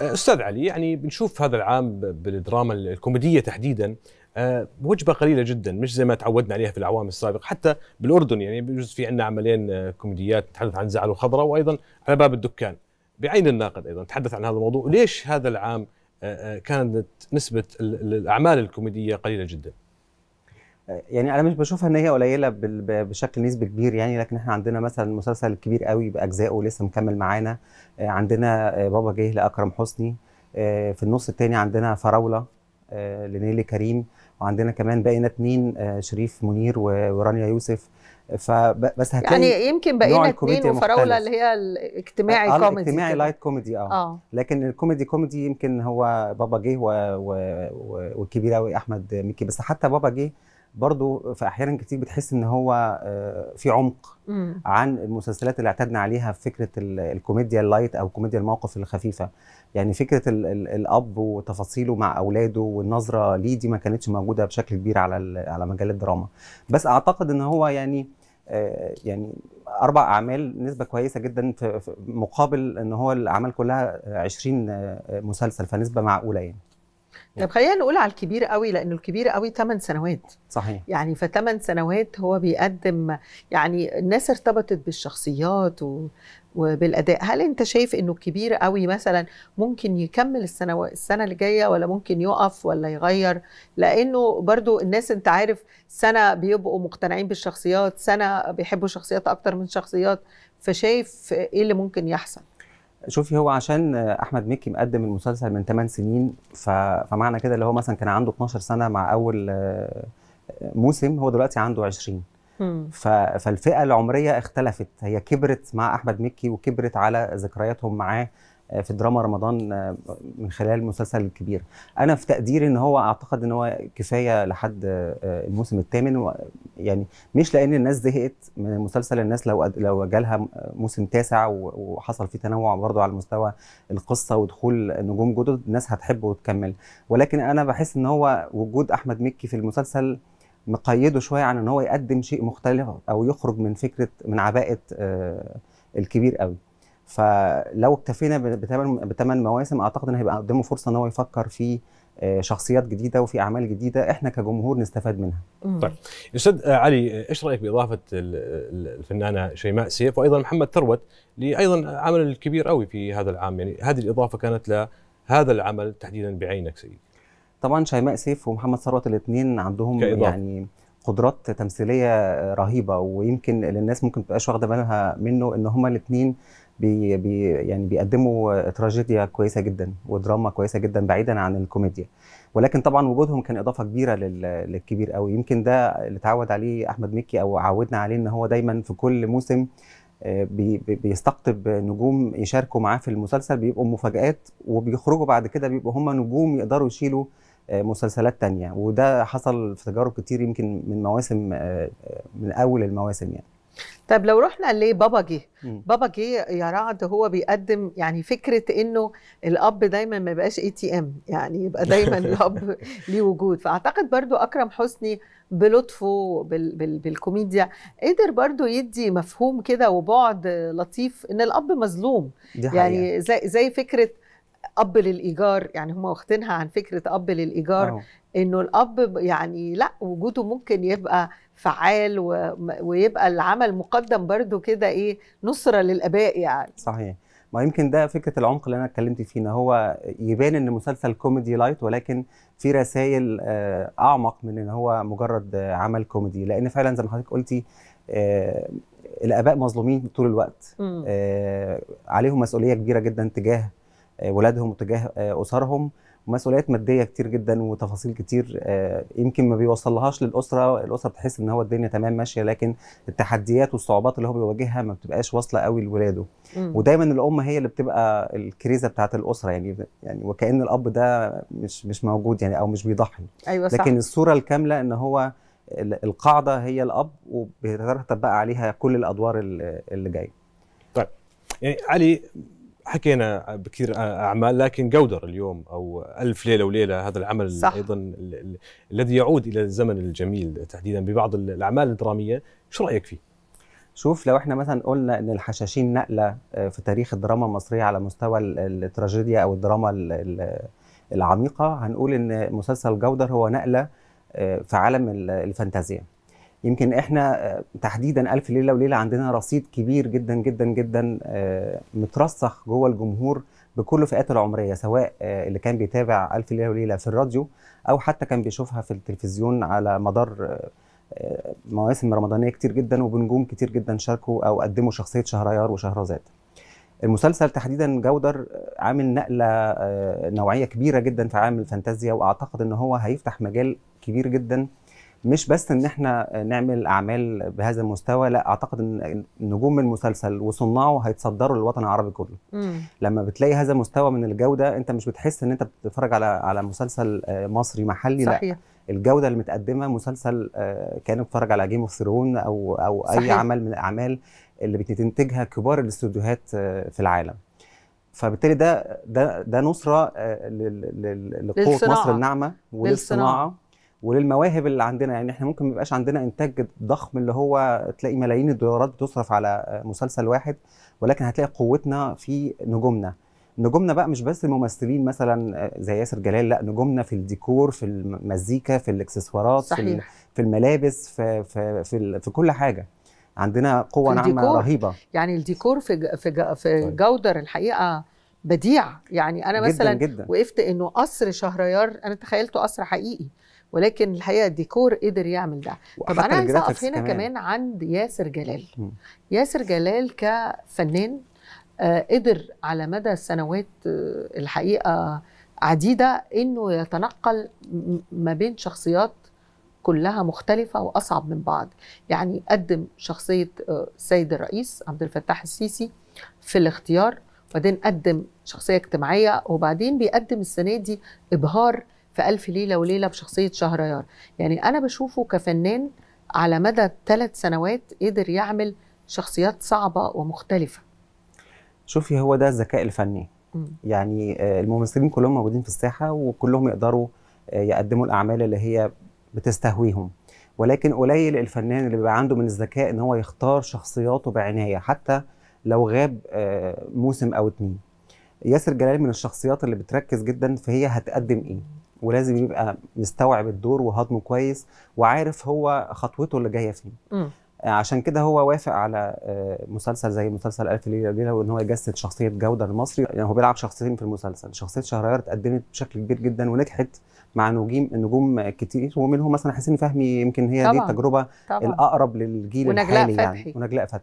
استاذ علي يعني بنشوف هذا العام بالدراما الكوميديه تحديدا آه، وجبه قليله جدا مش زي ما تعودنا عليها في الاعوام السابقه حتى بالاردن يعني بيجوز في عندنا عملين آه، كوميديات تحدث عن زعل وخضره وايضا على باب الدكان بعين الناقد ايضا تحدث عن هذا الموضوع ليش هذا العام آه، كانت نسبه الاعمال الكوميديه قليله جدا يعني انا مش بشوفها ان هي قليله بشكل نسبي كبير يعني لكن احنا عندنا مثلا مسلسل كبير قوي باجزائه لسه مكمل معانا آه، عندنا آه، بابا جه لاكرم حسني آه، في النص الثاني عندنا فراوله لنيلي كريم وعندنا كمان بقينا اثنين شريف منير ورانيا يوسف فبس هتلاقي يعني يمكن بقينا اثنين وفراوله اللي هي الاجتماعي آه كوميدي الاجتماعي لايت كوميدي اه, آه. لكن الكوميدي كوميدي يمكن هو بابا جه والكبير قوي احمد مكي بس حتى بابا جه برضو في احيانا كتير بتحس ان هو آه، في عمق عن المسلسلات اللي اعتدنا عليها في فكره الكوميديا اللايت او كوميديا الموقف الخفيفه يعني فكره الاب وتفاصيله مع اولاده والنظره ليه دي ما كانتش موجوده بشكل كبير على على مجال الدراما بس اعتقد ان هو يعني آه، يعني اربع اعمال نسبه كويسه جدا في مقابل ان هو الاعمال كلها 20 آه، مسلسل فنسبه معقوله يعني يعني. طب خلينا نقول على الكبير قوي لانه الكبير قوي 8 سنوات صحيح يعني ف 8 سنوات هو بيقدم يعني الناس ارتبطت بالشخصيات و وبالاداء هل انت شايف انه الكبير قوي مثلا ممكن يكمل السنه السنه اللي جايه ولا ممكن يقف ولا يغير لانه برضو الناس انت عارف سنه بيبقوا مقتنعين بالشخصيات سنه بيحبوا شخصيات اكتر من شخصيات فشايف ايه اللي ممكن يحصل شوفي هو عشان احمد مكي مقدم المسلسل من 8 سنين ف... فمعنى كده اللي هو مثلا كان عنده 12 سنه مع اول آه، موسم هو دلوقتي عنده 20 ف... فالفئه العمريه اختلفت هي كبرت مع احمد مكي وكبرت على ذكرياتهم معاه آه، في دراما رمضان آه، من خلال المسلسل الكبير انا في تقديري ان هو اعتقد ان هو كفايه لحد آه، الموسم الثامن يعني مش لان الناس زهقت من المسلسل الناس لو لو جالها موسم تاسع وحصل فيه تنوع برضه على مستوى القصه ودخول نجوم جدد الناس هتحبه وتكمل ولكن انا بحس ان هو وجود احمد مكي في المسلسل مقيده شويه عن ان هو يقدم شيء مختلف او يخرج من فكره من عباءه الكبير قوي فلو اكتفينا بثمان مواسم اعتقد ان هيبقى قدامه فرصه ان هو يفكر في آه، شخصيات جديده وفي اعمال جديده احنا كجمهور نستفاد منها. طيب استاذ آه، علي آه، ايش رايك باضافه الفنانه شيماء سيف وايضا محمد ثروت لايضا عمل كبير قوي في هذا العام يعني هذه الاضافه كانت لهذا العمل تحديدا بعينك سيد. طبعا شيماء سيف ومحمد ثروت الاثنين عندهم كإضافة. يعني قدرات تمثيليه رهيبه ويمكن للناس ممكن ما تبقاش واخده بالها منه ان هما الاثنين بي بي يعني بيقدموا تراجيديا كويسه جدا ودراما كويسه جدا بعيدا عن الكوميديا ولكن طبعا وجودهم كان اضافه كبيره للكبير قوي يمكن ده اللي اتعود عليه احمد مكي او عودنا عليه ان هو دايما في كل موسم آه، بي بيستقطب نجوم يشاركوا معاه في المسلسل بيبقوا مفاجآت وبيخرجوا بعد كده بيبقوا هم نجوم يقدروا يشيلوا آه، مسلسلات تانية وده حصل في تجارب كتير يمكن من مواسم آه، من أول المواسم يعني طب لو رحنا لبابا جه بابا جه يا رعد هو بيقدم يعني فكره انه الاب دايما ما يبقاش اي تي ام يعني يبقى دايما الاب ليه وجود فاعتقد برضو اكرم حسني بلطفه بال بال بالكوميديا قدر برضو يدي مفهوم كده وبعد لطيف ان الاب مظلوم يعني زي زي فكره اب للايجار يعني هم واخدينها عن فكره اب للايجار أوه. انه الاب يعني لا وجوده ممكن يبقى فعال و... ويبقى العمل مقدم برده كده ايه نصره للاباء يعني صحيح ما يمكن ده فكره العمق اللي انا اتكلمت فيه هو يبان ان مسلسل كوميدي لايت ولكن في رسائل آه، اعمق من ان هو مجرد عمل كوميدي لان فعلا زي ما حضرتك قلتي آه، الاباء مظلومين طول الوقت آه، عليهم مسؤوليه كبيره جدا تجاه آه، ولادهم وتجاه آه، اسرهم ومسؤوليات ماديه كتير جدا وتفاصيل كتير آه، يمكن ما بيوصلهاش للاسره الاسره بتحس ان هو الدنيا تمام ماشيه لكن التحديات والصعوبات اللي هو بيواجهها ما بتبقاش واصله قوي لولاده ودايما الام هي اللي بتبقى الكريزه بتاعه الاسره يعني يعني وكان الاب ده مش مش موجود يعني او مش بيضحي أيوة صح. لكن الصوره الكامله ان هو القاعده هي الاب وبيترتب بقى عليها كل الادوار اللي جايه طيب يعني علي حكينا بكثير اعمال لكن جودر اليوم او الف ليله وليله هذا العمل صح. ايضا الذي يعود الى الزمن الجميل تحديدا ببعض الاعمال الدراميه شو رايك فيه شوف لو احنا مثلا قلنا ان الحشاشين نقله آه، في تاريخ الدراما المصريه على مستوى التراجيديا او الدراما العميقه هنقول ان مسلسل جودر هو نقله آه، في عالم الفانتازيا يمكن احنا آه، تحديدا الف ليله وليله عندنا رصيد كبير جدا جدا جدا آه، مترسخ جوه الجمهور بكل فئات العمريه سواء آه، اللي كان بيتابع الف ليله وليله في الراديو او حتى كان بيشوفها في التلفزيون على مدار مواسم رمضانيه كتير جدا وبنجوم كتير جدا شاركوا او قدموا شخصيه شهريار وشهرزاد المسلسل تحديدا جودر عامل نقله نوعيه كبيره جدا في عالم الفانتازيا واعتقد ان هو هيفتح مجال كبير جدا مش بس ان احنا نعمل اعمال بهذا المستوى لا اعتقد ان نجوم المسلسل وصناعه هيتصدروا للوطن العربي كله مم. لما بتلاقي هذا المستوى من الجوده انت مش بتحس ان انت بتتفرج على على مسلسل آه، مصري محلي صحيح. لا الجوده اللي متقدمه مسلسل آه، كان بتتفرج على جيم اوف ثرون او او صحيح. اي عمل من الاعمال اللي بتنتجها كبار الاستوديوهات آه، في العالم فبالتالي ده ده ده نصره لقوه مصر الناعمه وللصناعه وللمواهب اللي عندنا يعني احنا ممكن ما يبقاش عندنا انتاج ضخم اللي هو تلاقي ملايين الدولارات بتصرف على مسلسل واحد ولكن هتلاقي قوتنا في نجومنا نجومنا بقى مش بس الممثلين مثلا زي ياسر جلال لا نجومنا في الديكور في المزيكا في الاكسسوارات صحيح. في في الملابس في في في, في كل حاجه عندنا قوه ناعمه رهيبه يعني الديكور في في في طيب. جودر الحقيقه بديع يعني انا مثلا جداً. وقفت انه قصر شهريار انا تخيلته قصر حقيقي ولكن الحقيقه الديكور قدر يعمل ده طب انا عايز اقف هنا كمان. كمان عند ياسر جلال ياسر جلال كفنان آه، قدر على مدى السنوات آه، الحقيقه عديده انه يتنقل ما بين شخصيات كلها مختلفة وأصعب من بعض يعني قدم شخصية آه، سيد الرئيس عبد الفتاح السيسي في الاختيار وبعدين قدم شخصية اجتماعية وبعدين بيقدم السنة دي إبهار في ألف ليلة وليلة بشخصية شهريار يعني أنا بشوفه كفنان على مدى ثلاث سنوات قدر يعمل شخصيات صعبة ومختلفة شوفي هو ده الذكاء الفني م. يعني آه، الممثلين كلهم موجودين في الساحة وكلهم يقدروا آه، يقدموا الأعمال اللي هي بتستهويهم ولكن قليل الفنان اللي بيبقى عنده من الذكاء ان هو يختار شخصياته بعنايه حتى لو غاب آه، موسم او اتنين ياسر جلال من الشخصيات اللي بتركز جدا في هي هتقدم ايه ولازم يبقى مستوعب الدور وهضمه كويس وعارف هو خطوته اللي جايه فين عشان كده هو وافق على آه، مسلسل زي مسلسل الف ليله وليله وان هو يجسد شخصيه جوده المصري يعني هو بيلعب شخصيتين في المسلسل شخصيه شهريار اتقدمت بشكل كبير جدا ونجحت مع نجوم نجوم كتير ومنهم مثلا حسين فهمي يمكن هي طبعًا. دي التجربه طبعًا. الاقرب للجيل ونجلاء الحالي يعني. فتحي. يعني ونجلاء فتحي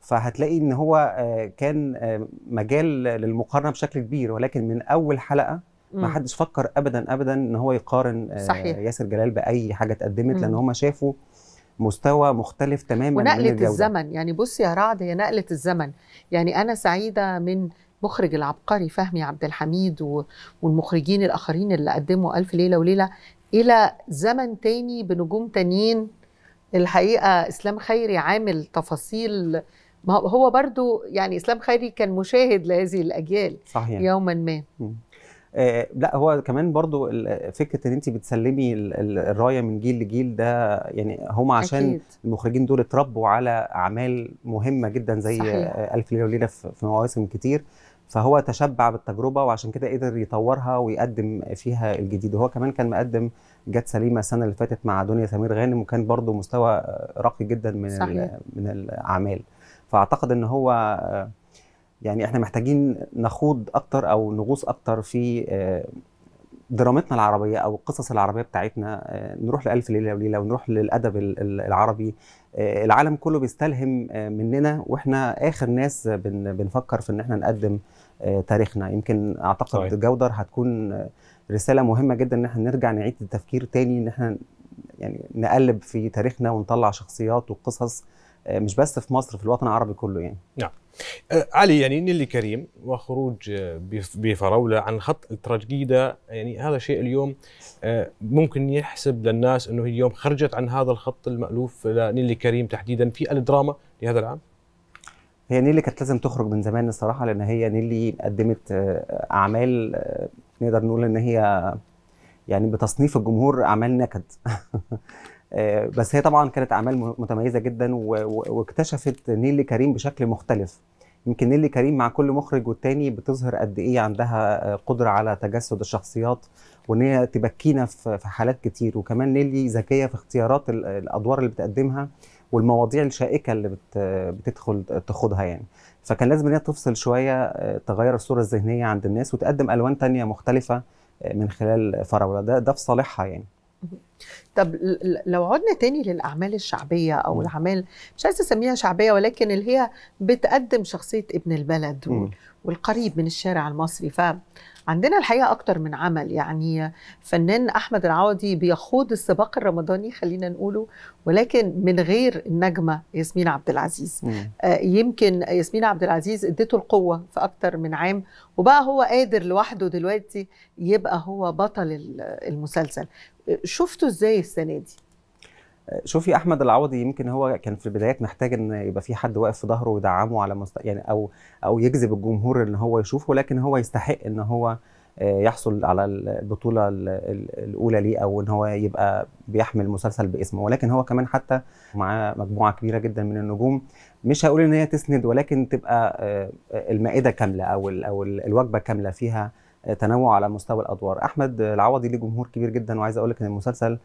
فهتلاقي ان هو آه، كان آه، مجال للمقارنه بشكل كبير ولكن من اول حلقه ما حدش فكر ابدا ابدا ان هو يقارن آه، صحيح. ياسر جلال باي حاجه اتقدمت لان هم شافوا مستوى مختلف تماما ونقله من الزمن يعني بص يا رعد هي نقله الزمن يعني انا سعيده من مخرج العبقري فهمي عبد الحميد والمخرجين الاخرين اللي قدموا الف ليله وليله الى زمن تاني بنجوم تانيين الحقيقه اسلام خيري عامل تفاصيل ما هو برضو يعني اسلام خيري كان مشاهد لهذه الاجيال صحيح. يوما ما م. آه، لا هو كمان برضو فكره ان انت بتسلمي الرايه من جيل لجيل ده يعني هم عشان أكيد. المخرجين دول اتربوا على اعمال مهمه جدا زي صحيح. الف ليله وليله في مواسم كتير فهو تشبع بالتجربه وعشان كده قدر يطورها ويقدم فيها الجديد وهو كمان كان مقدم جت سليمه السنه اللي فاتت مع دنيا سمير غانم وكان برضو مستوى راقي جدا من صحيح. من الاعمال فاعتقد ان هو يعني احنا محتاجين نخوض اكتر او نغوص اكتر في آه، درامتنا العربيه او القصص العربيه بتاعتنا آه، نروح لالف ليله وليله ونروح للادب العربي آه، العالم كله بيستلهم مننا واحنا اخر ناس بنفكر في ان احنا نقدم تاريخنا يمكن اعتقد صحيح. جودر هتكون رساله مهمه جدا ان احنا نرجع نعيد التفكير تاني ان احنا يعني نقلب في تاريخنا ونطلع شخصيات وقصص آه، مش بس في مصر في الوطن العربي كله يعني نعم آه، علي يعني نيلي كريم وخروج آه، بفراوله عن خط التراجيدا يعني هذا شيء اليوم ممكن يحسب للناس انه هي اليوم خرجت عن هذا الخط المالوف لنيلي كريم تحديدا في الدراما لهذا العام هي نيلي كانت لازم تخرج من زمان الصراحه لان هي نيلي قدمت اعمال نقدر نقول ان هي يعني بتصنيف الجمهور اعمال نكد آه، بس هي طبعا كانت اعمال متميزه جدا واكتشفت نيلي كريم بشكل مختلف يمكن نيلي كريم مع كل مخرج والتاني بتظهر قد ايه عندها آه، قدره على تجسد الشخصيات وان هي تبكينا في حالات كتير وكمان نيلي ذكيه في اختيارات الادوار اللي بتقدمها والمواضيع الشائكه اللي بتدخل تاخدها يعني فكان لازم ان هي تفصل شويه آه، تغير الصوره الذهنيه عند الناس وتقدم الوان تانية مختلفه من خلال فراوله ده ده في صالحها يعني طب لو عدنا تاني للاعمال الشعبيه او الاعمال مش عايزه اسميها شعبيه ولكن اللي هي بتقدم شخصيه ابن البلد والقريب من الشارع المصري فعندنا الحقيقه اكتر من عمل يعني فنان احمد العوضي بيخوض السباق الرمضاني خلينا نقوله ولكن من غير النجمه ياسمين عبد العزيز آه يمكن ياسمين عبد العزيز ادته القوه في اكتر من عام وبقى هو قادر لوحده دلوقتي يبقى هو بطل المسلسل شفته ازاي السنه دي شوفي احمد العوضي يمكن هو كان في البدايات محتاج ان يبقى في حد واقف في ظهره ويدعمه على مست... يعني او او يجذب الجمهور ان هو يشوفه لكن هو يستحق ان هو آه، يحصل على البطوله الاولى ليه او ان هو يبقى بيحمل مسلسل باسمه ولكن هو كمان حتى مع مجموعه كبيره جدا من النجوم مش هقول ان هي تسند ولكن تبقى آه، المائده كامله او او الوجبه كامله فيها تنوع على مستوى الادوار احمد العوضي ليه جمهور كبير جدا وعايز اقول لك ان المسلسل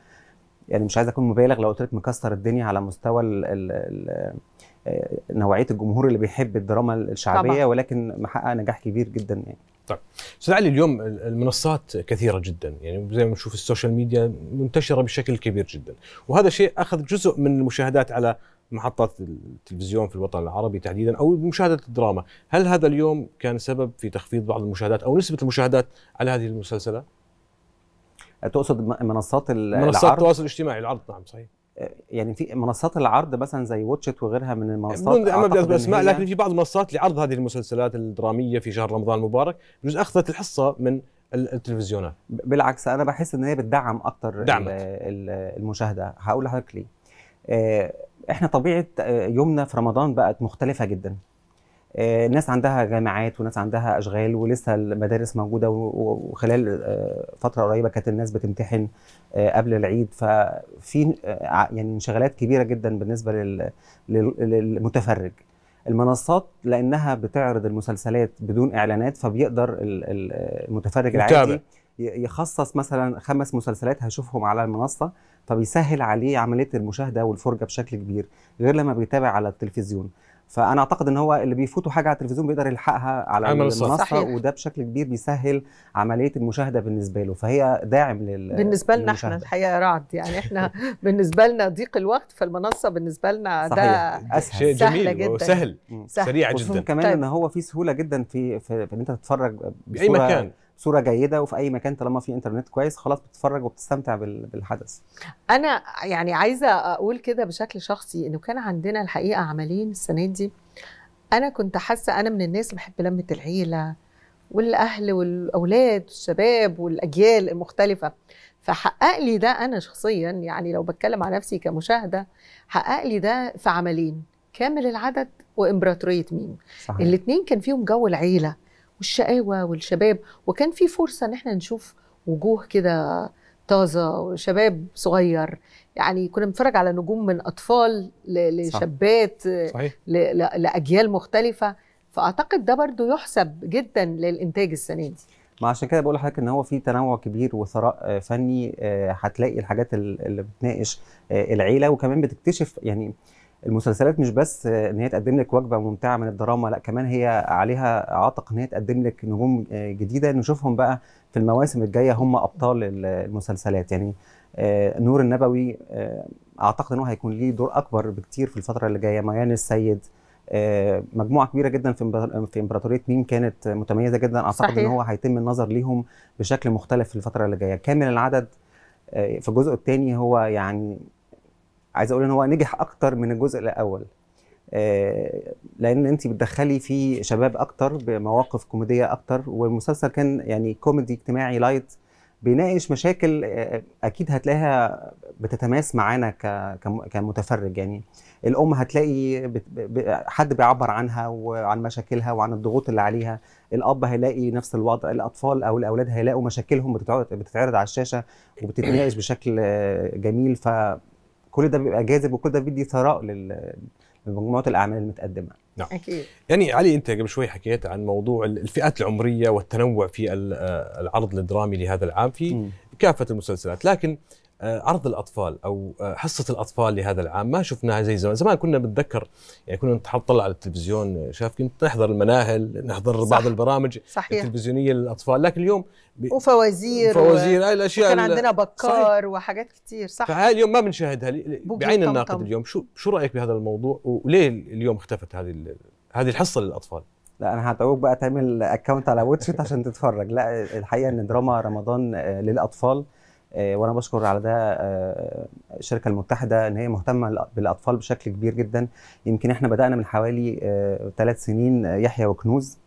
يعني مش عايز اكون مبالغ لو قلت لك مكسر الدنيا على مستوى الـ الـ الـ آه، نوعيه الجمهور اللي بيحب الدراما الشعبيه طبعا. ولكن محقق نجاح كبير جدا يعني طيب استاذ علي اليوم المنصات كثيره جدا يعني زي ما نشوف السوشيال ميديا منتشره بشكل كبير جدا وهذا شيء اخذ جزء من المشاهدات على محطات التلفزيون في الوطن العربي تحديدا او مشاهده الدراما، هل هذا اليوم كان سبب في تخفيض بعض المشاهدات او نسبه المشاهدات على هذه المسلسلات؟ تقصد منصات العرض؟ منصات التواصل الاجتماعي العرض نعم صحيح آه، يعني في منصات العرض مثلا زي واتشت وغيرها من المنصات ما بدي اذكر اسماء لكن في بعض المنصات لعرض هذه المسلسلات الدراميه في شهر رمضان المبارك بجوز اخذت الحصه من التلفزيونات بالعكس انا بحس ان هي بتدعم اكثر دعمت. المشاهده هقول لحضرتك ليه آه، احنا طبيعه آه، يومنا في رمضان بقت مختلفه جدا الناس آه، عندها جامعات وناس عندها اشغال ولسه المدارس موجوده وخلال آه، فتره قريبه كانت الناس بتمتحن قبل العيد ففي يعني انشغالات كبيره جدا بالنسبه للمتفرج المنصات لانها بتعرض المسلسلات بدون اعلانات فبيقدر المتفرج العادي يخصص مثلا خمس مسلسلات هشوفهم على المنصه فبيسهل عليه عمليه المشاهده والفرجه بشكل كبير غير لما بيتابع على التلفزيون فانا اعتقد ان هو اللي بيفوتوا حاجه على التلفزيون بيقدر يلحقها على المنصه صحيح. وده بشكل كبير بيسهل عمليه المشاهده بالنسبه له فهي داعم لل بالنسبه لنا احنا الحقيقه رعد يعني احنا بالنسبه لنا ضيق الوقت فالمنصه بالنسبه لنا صحيح. ده أسهل. شيء جميل سهل جدا وسهل سهل. سريع جدا كمان طيب. ان هو في سهوله جدا في, في, في ان انت تتفرج باي مكان صوره جيده وفي اي مكان طالما في انترنت كويس خلاص بتتفرج وبتستمتع بالحدث انا يعني عايزه اقول كده بشكل شخصي انه كان عندنا الحقيقه عملين السنه دي انا كنت حاسه انا من الناس بحب لمه العيله والاهل والاولاد والشباب والاجيال المختلفه فحقق لي ده انا شخصيا يعني لو بتكلم عن نفسي كمشاهده حقق لي ده في عملين كامل العدد وامبراطوريه ميم الاثنين كان فيهم جو العيله والشقاوه والشباب وكان في فرصه ان احنا نشوف وجوه كده طازه وشباب صغير يعني كنا بنتفرج على نجوم من اطفال لشابات لاجيال مختلفه فاعتقد ده برضو يحسب جدا للانتاج السنه دي ما عشان كده بقول لحضرتك ان هو في تنوع كبير وثراء فني آه، هتلاقي الحاجات اللي بتناقش آه، العيله وكمان بتكتشف يعني المسلسلات مش بس ان هي تقدم لك وجبه ممتعه من الدراما لا كمان هي عليها عاتق ان هي تقدم لك نجوم آه، جديده نشوفهم بقى في المواسم الجايه هم ابطال المسلسلات يعني آه، نور النبوي آه، اعتقد ان هو هيكون ليه دور اكبر بكتير في الفتره اللي جايه ميان السيد مجموعه كبيره جدا في في امبراطوريه ميم كانت متميزه جدا اعتقد صحيح. ان هو هيتم النظر ليهم بشكل مختلف في الفتره اللي جايه كامل العدد في الجزء الثاني هو يعني عايز اقول ان هو نجح اكتر من الجزء الاول آه، لان انت بتدخلي فيه شباب اكتر بمواقف كوميديه اكتر والمسلسل كان يعني كوميدي اجتماعي لايت بيناقش مشاكل آه، اكيد هتلاقيها بتتماس معانا كمتفرج يعني الام هتلاقي حد بيعبر عنها وعن مشاكلها وعن الضغوط اللي عليها الاب هيلاقي نفس الوضع الاطفال او الاولاد هيلاقوا مشاكلهم بتتعرض على الشاشه وبتتناقش بشكل آه، جميل ف كل ده بيبقى جاذب وكل ده بيدي ثراء لمجموعه الاعمال المتقدمه نعم اكيد يعني علي انت قبل شوي حكيت عن موضوع الفئات العمريه والتنوع في آه، العرض الدرامي لهذا العام في م. كافه المسلسلات لكن آه، عرض الاطفال او آه، حصه الاطفال لهذا العام ما شفناها زي زمان، زمان كنا بنتذكر يعني كنا نطلع على التلفزيون آه، شاف كنت نحضر المناهل، نحضر صح بعض البرامج صحيح. التلفزيونيه للاطفال، لكن اليوم ب... وفوازير وفوازير هاي الاشياء كان عندنا بكار صحيح. وحاجات كثير صح فهاي اليوم ما بنشاهدها بعين الناقد طم. اليوم، شو شو رايك بهذا الموضوع وليه اليوم اختفت هذه ال... هذه الحصه للاطفال؟ لا انا هتعوق بقى تعمل اكونت على واتشيت عشان تتفرج، لا الحقيقه ان دراما رمضان للاطفال آه، وانا بشكر على ده آه، الشركه المتحده ان هي مهتمه بالاطفال بشكل كبير جدا يمكن احنا بدانا من حوالي ثلاث آه، سنين يحيى وكنوز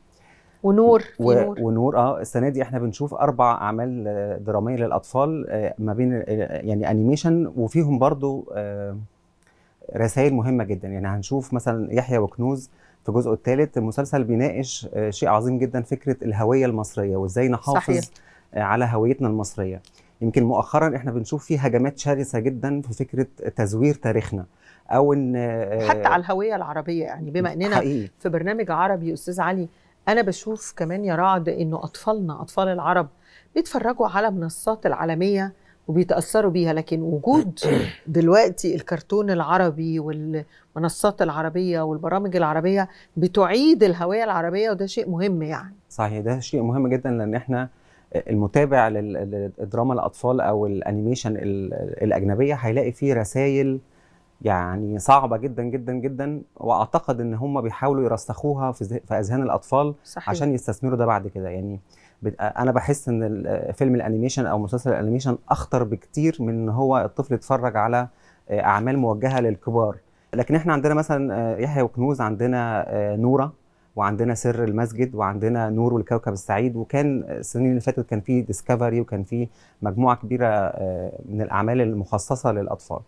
ونور و... نور. ونور اه السنه دي احنا بنشوف اربع اعمال دراميه للاطفال ما بين يعني انيميشن وفيهم برضو رسائل مهمه جدا يعني هنشوف مثلا يحيى وكنوز في الجزء الثالث المسلسل بيناقش شيء عظيم جدا فكره الهويه المصريه وازاي نحافظ صحيح. على هويتنا المصريه يمكن مؤخرا احنا بنشوف فيه هجمات شرسه جدا في فكره تزوير تاريخنا او ان آه، حتى على الهويه العربيه يعني بما اننا حقيقي. في برنامج عربي استاذ علي انا بشوف كمان يا رعد انه اطفالنا اطفال العرب بيتفرجوا على منصات العالميه وبيتاثروا بيها لكن وجود دلوقتي الكرتون العربي والمنصات العربيه والبرامج العربيه بتعيد الهويه العربيه وده شيء مهم يعني صحيح ده شيء مهم جدا لان احنا المتابع للدراما الاطفال او الانيميشن الاجنبيه هيلاقي فيه رسائل يعني صعبه جدا جدا جدا واعتقد ان هم بيحاولوا يرسخوها في اذهان الاطفال صحيح. عشان يستثمروا ده بعد كده يعني انا بحس ان فيلم الانيميشن او مسلسل الانيميشن اخطر بكتير من ان هو الطفل يتفرج على اعمال موجهه للكبار لكن احنا عندنا مثلا آه، يحيى وكنوز عندنا آه، نوره وعندنا سر المسجد وعندنا نور والكوكب السعيد وكان السنين اللي فاتت كان في ديسكفري وكان في مجموعه كبيره آه، من الاعمال المخصصه للاطفال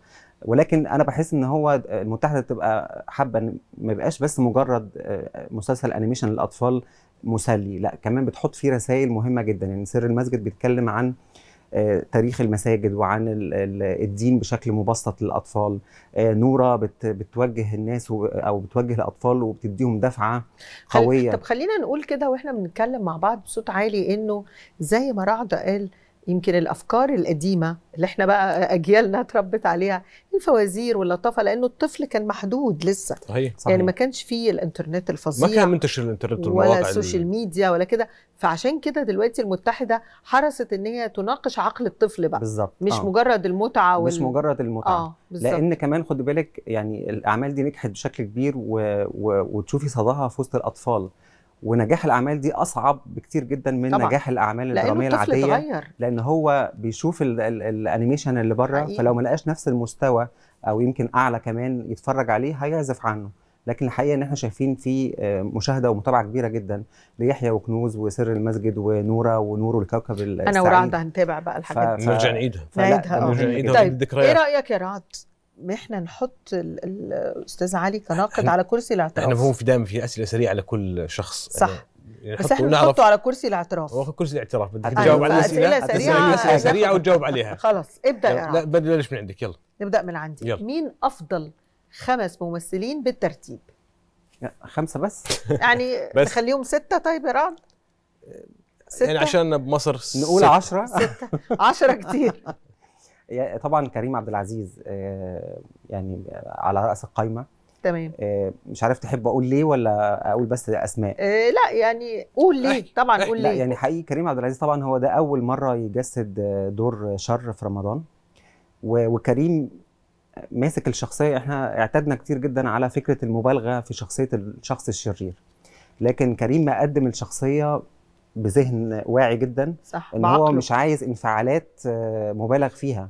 ولكن انا بحس ان هو المتحده بتبقى حابه ان ما يبقاش بس مجرد آه، مسلسل انيميشن للاطفال مسلي لا كمان بتحط فيه رسائل مهمه جدا يعني سر المسجد بيتكلم عن آه، تاريخ المساجد وعن الدين بشكل مبسط للاطفال آه، نوره بتوجه الناس او بتوجه الاطفال وبتديهم دفعه قويه طب خلينا نقول كده واحنا بنتكلم مع بعض بصوت عالي انه زي ما رعد قال يمكن الافكار القديمه اللي احنا بقى اجيالنا اتربت عليها الفوازير واللطافه لانه الطفل كان محدود لسه صحيح. صحيح. يعني ما كانش فيه الانترنت الفظيع ما كان منتشر الانترنت ولا السوشيال ميديا ولا كده فعشان كده دلوقتي المتحده حرصت ان هي تناقش عقل الطفل بقى بالظبط مش آه. مجرد المتعه وال... مش مجرد المتعه آه. لان كمان خد بالك يعني الاعمال دي نجحت بشكل كبير و... و... وتشوفي صداها في وسط الاطفال ونجاح الاعمال دي اصعب بكتير جدا من طبعًا. نجاح الاعمال الدراميه العاديه تغير. لان هو بيشوف الانيميشن اللي بره فلو ما لقاش نفس المستوى او يمكن اعلى كمان يتفرج عليه هيعزف عنه لكن الحقيقه ان احنا شايفين في آه، مشاهده ومتابعه كبيره جدا ليحيى وكنوز وسر المسجد ونوره ونور الكوكب السعيد انا ورعد هنتابع بقى الحاجات دي ف... نرجع نعيدها نرجع نعيدها طيب ايه رايك يا رعد احنا نحط الاستاذ علي كناقد على كرسي الاعتراف احنا مفهوم في دائما في اسئله سريعه لكل شخص صح يعني بس احنا نحطه على كرسي الاعتراف هو كرسي الاعتراف بدك أيوة، تجاوب على الاسئله سريعه اسئله سريعه وتجاوب عليها خلاص ابدا يلا. لا بلاش من عندك يلا نبدا من عندي يلا. مين افضل خمس ممثلين بالترتيب خمسه بس يعني بس. نخليهم سته طيب يا رعد يعني ستة. يعني عشان بمصر نقول 10 6 10 كتير طبعا كريم عبد العزيز آه، يعني على راس القايمه تمام آه، مش عارف تحب اقول ليه ولا اقول بس اسماء إيه لا يعني قول ليه طبعا قول ليه لا يعني حقيقي كريم عبد العزيز طبعا هو ده اول مره يجسد آه، دور شر في رمضان وكريم ماسك الشخصيه احنا اعتدنا كتير جدا على فكره المبالغه في شخصيه الشخص الشرير لكن كريم ما قدم الشخصيه بذهن واعي جدا صح ان بعقله. هو مش عايز انفعالات مبالغ فيها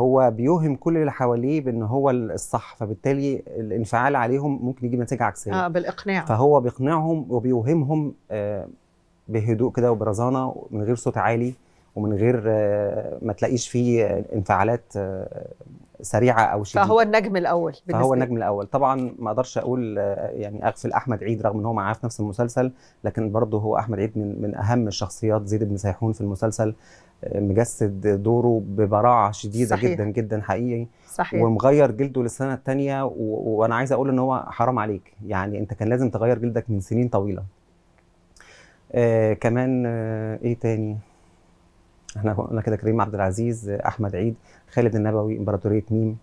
هو بيوهم كل اللي حواليه بان هو الصح فبالتالي الانفعال عليهم ممكن يجيب نتيجه عكسيه اه بالاقناع فهو بيقنعهم وبيوهمهم آه، بهدوء كده وبرزانه من غير صوت عالي ومن غير آه، ما تلاقيش فيه انفعالات آه، سريعه او شديده فهو النجم الاول بالنسبة فهو النجم الاول طبعا ما اقدرش اقول آه، يعني اغفل احمد عيد رغم ان هو معاه في نفس المسلسل لكن برضه هو احمد عيد من من اهم الشخصيات زيد بن سيحون في المسلسل آه، مجسد دوره ببراعه شديده صحيح. جدا جدا حقيقي صحيح. ومغير جلده للسنه الثانيه و... وانا عايز اقول ان هو حرام عليك يعني انت كان لازم تغير جلدك من سنين طويله آه كمان آه ايه تاني احنا قلنا كده كريم عبد العزيز احمد عيد خالد النبوي امبراطوريه ميم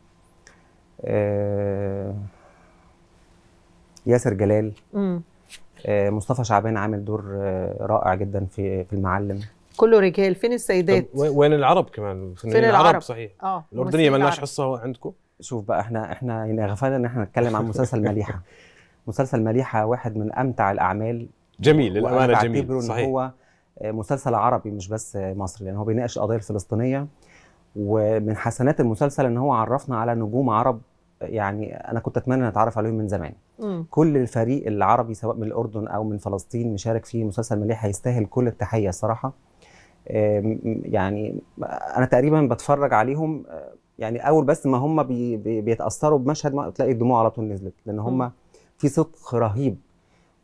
آه ياسر جلال آه مصطفى شعبان عامل دور آه رائع جدا في في المعلم كله رجال فين السيدات وين العرب كمان فين, فين العرب, العرب صحيح اه الاردنيه مالناش حصه عندكم شوف بقى احنا احنا يعني غفلنا ان احنا نتكلم عن مسلسل مليحه مسلسل مليحه واحد من امتع الاعمال جميل للامانه جميل صحيح هو مسلسل عربي مش بس مصري لان هو بيناقش القضيه الفلسطينيه ومن حسنات المسلسل ان هو عرفنا على نجوم عرب يعني انا كنت اتمنى نتعرف عليهم من زمان مم. كل الفريق العربي سواء من الاردن او من فلسطين مشارك في مسلسل مليح هيستاهل كل التحيه الصراحه يعني انا تقريبا بتفرج عليهم آه، يعني اول بس ما هم بي بيتاثروا بمشهد ما تلاقي الدموع على طول نزلت لان هم في صدق رهيب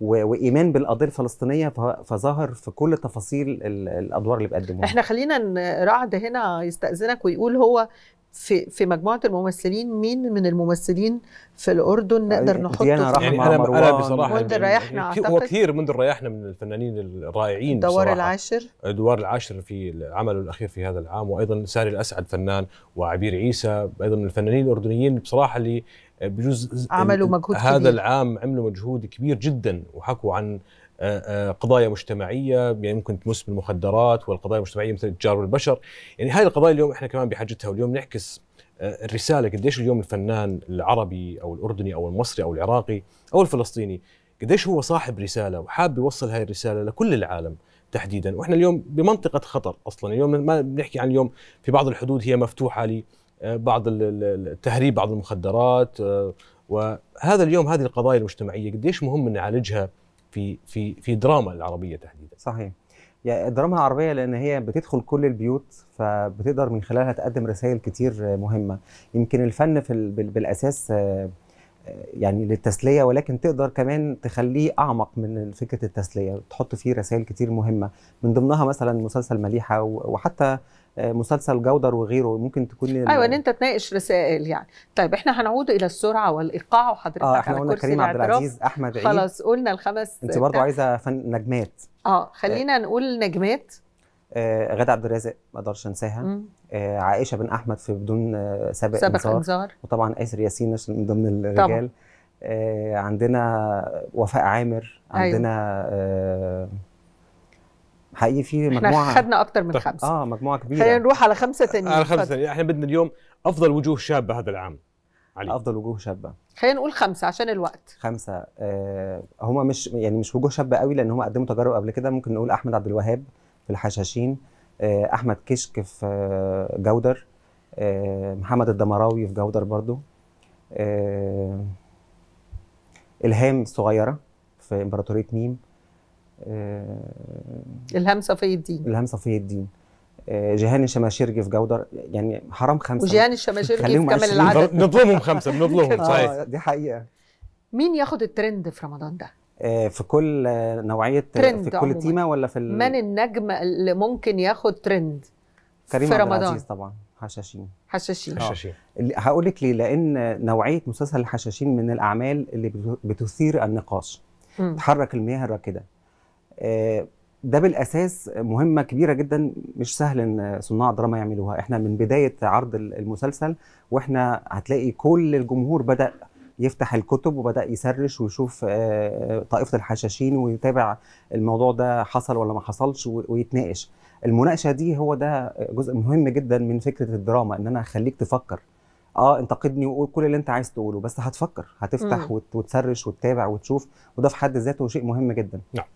وايمان بالقضيه الفلسطينيه فظهر في كل تفاصيل الادوار اللي بيقدموها احنا خلينا رعد هنا يستاذنك ويقول هو في في مجموعه الممثلين مين من الممثلين في الاردن طيب، نقدر نحطه ديانا رحمه يعني انا انا بصراحه منذ يعني ريحنا يعني اعتقد هو كثير منذ ريحنا من الفنانين الرائعين دوار العاشر دوار العاشر في عمله الاخير في هذا العام وايضا ساري الاسعد فنان وعبير عيسى ايضا من الفنانين الاردنيين بصراحه اللي بجوز عملوا مجهود هذا كبير. العام عملوا مجهود كبير جدا وحكوا عن آه، آه، قضايا مجتمعيه يعني ممكن تمس بالمخدرات والقضايا المجتمعيه مثل التجار والبشر يعني هاي القضايا اليوم احنا كمان بحاجتها واليوم نعكس آه، الرساله قديش اليوم الفنان العربي او الاردني او المصري او العراقي او الفلسطيني قديش هو صاحب رساله وحاب يوصل هاي الرساله لكل العالم تحديدا واحنا اليوم بمنطقه خطر اصلا اليوم ما بنحكي عن اليوم في بعض الحدود هي مفتوحه بعض التهريب بعض المخدرات آه، وهذا اليوم هذه القضايا المجتمعيه قديش مهم نعالجها في في في دراما العربيه تحديدا صحيح يعني الدراما العربية لأن هي بتدخل كل البيوت فبتقدر من خلالها تقدم رسائل كتير مهمة يمكن الفن في بالأساس آه، يعني للتسلية ولكن تقدر كمان تخليه أعمق من فكرة التسلية تحط فيه رسائل كتير مهمة من ضمنها مثلا مسلسل مليحة وحتى آه، مسلسل جودر وغيره ممكن تكون ايوه ان انت تناقش رسائل يعني طيب احنا هنعود الى السرعه والايقاع وحضرتك آه احنا قلنا كريم عبد العزيز احمد عيد خلاص قلنا الخمس انت برضو عايزه فن نجمات اه خلينا آه. نقول نجمات آه غادة عبد الرازق ما اقدرش انساها آه عائشه بن احمد في بدون آه سابق, سابق انذار. وطبعا اسر ياسين من ضمن الرجال طبعا. آه عندنا وفاء عامر أيوة. عندنا أيوة. آه حقيقي في مجموعه احنا خدنا اكتر من خمسه اه مجموعه كبيره خلينا نروح على خمسه ثانيين على خمسه ثانيين احنا بدنا اليوم افضل وجوه شابه هذا العام علي. افضل وجوه شابه خلينا نقول خمسه عشان الوقت خمسه آه هم مش يعني مش وجوه شابه قوي لان هم قدموا إيه تجارب قبل كده ممكن نقول احمد عبد الوهاب في الحشاشين آه احمد كشك في آه جودر آه محمد الدمراوي في جودر برضو آه الهام الصغيره في امبراطوريه ميم آه، الهام صفي الدين الهام صفي الدين آه، جيهان الشماشيرجي في جودر يعني حرام خمسه وجيهان الشماشيرجي في كامل العدد نظلمهم خمسه بنظلمهم صحيح آه دي حقيقه مين ياخد الترند في رمضان ده؟ آه، في كل نوعيه ترند في كل تيمه ولا في ال... من النجم اللي ممكن ياخد ترند كريم في رمضان عبد طبعا حشاشين حشاشين حشاشين هقول لك ليه لان نوعيه مسلسل الحشاشين من الاعمال اللي بتثير النقاش تحرك المياه الراكده آه، ده بالاساس مهمه كبيره جدا مش سهل ان صناع الدراما يعملوها احنا من بدايه عرض المسلسل واحنا هتلاقي كل الجمهور بدا يفتح الكتب وبدا يسرش ويشوف آه، طائفه الحشاشين ويتابع الموضوع ده حصل ولا ما حصلش ويتناقش المناقشه دي هو ده جزء مهم جدا من فكره الدراما ان انا اخليك تفكر اه انتقدني وقول كل اللي انت عايز تقوله بس هتفكر هتفتح مم. وتسرش وتتابع وتشوف وده في حد ذاته شيء مهم جدا نعم